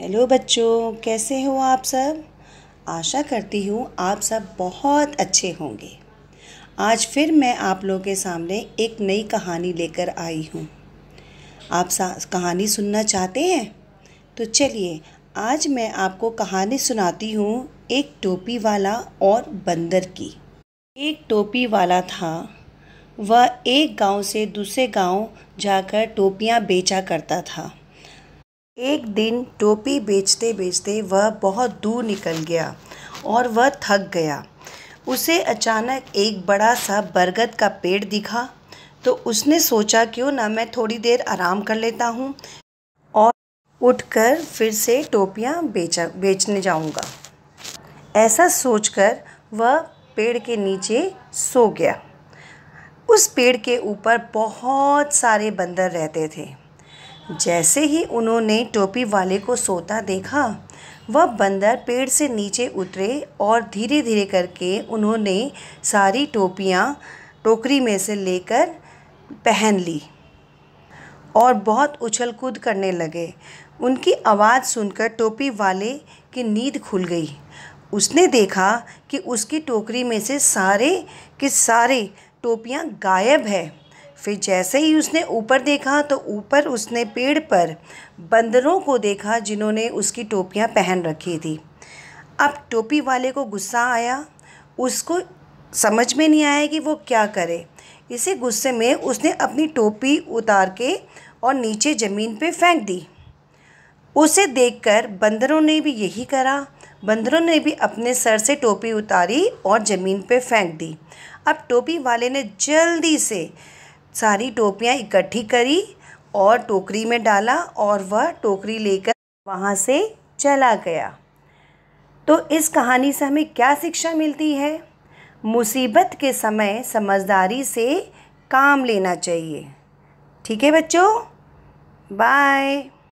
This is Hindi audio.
हेलो बच्चों कैसे हो आप सब आशा करती हूँ आप सब बहुत अच्छे होंगे आज फिर मैं आप लोगों के सामने एक नई कहानी लेकर आई हूँ आप कहानी सुनना चाहते हैं तो चलिए आज मैं आपको कहानी सुनाती हूँ एक टोपी वाला और बंदर की एक टोपी वाला था वह एक गांव से दूसरे गांव जाकर टोपियाँ बेचा करता था एक दिन टोपी बेचते बेचते वह बहुत दूर निकल गया और वह थक गया उसे अचानक एक बड़ा सा बरगद का पेड़ दिखा तो उसने सोचा क्यों ना मैं थोड़ी देर आराम कर लेता हूँ और उठकर फिर से टोपियाँ बेचा बेचने जाऊँगा ऐसा सोचकर वह पेड़ के नीचे सो गया उस पेड़ के ऊपर बहुत सारे बंदर रहते थे जैसे ही उन्होंने टोपी वाले को सोता देखा वह बंदर पेड़ से नीचे उतरे और धीरे धीरे करके उन्होंने सारी टोपियाँ टोकरी में से लेकर पहन ली और बहुत उछल कूद करने लगे उनकी आवाज़ सुनकर टोपी वाले की नींद खुल गई उसने देखा कि उसकी टोकरी में से सारे के सारे टोपियाँ गायब है फिर जैसे ही उसने ऊपर देखा तो ऊपर उसने पेड़ पर बंदरों को देखा जिन्होंने उसकी टोपियाँ पहन रखी थी अब टोपी वाले को गुस्सा आया उसको समझ में नहीं आया कि वो क्या करे इसी गुस्से में उसने अपनी टोपी उतार के और नीचे ज़मीन पे फेंक दी उसे देखकर बंदरों ने भी यही करा बंदरों ने भी अपने सर से टोपी उतारी और ज़मीन पे फेंक दी अब टोपी वाले ने जल्दी से सारी टोपियाँ इकट्ठी करी और टोकरी में डाला और वह टोकरी लेकर वहाँ से चला गया तो इस कहानी से हमें क्या शिक्षा मिलती है मुसीबत के समय समझदारी से काम लेना चाहिए ठीक है बच्चों बाय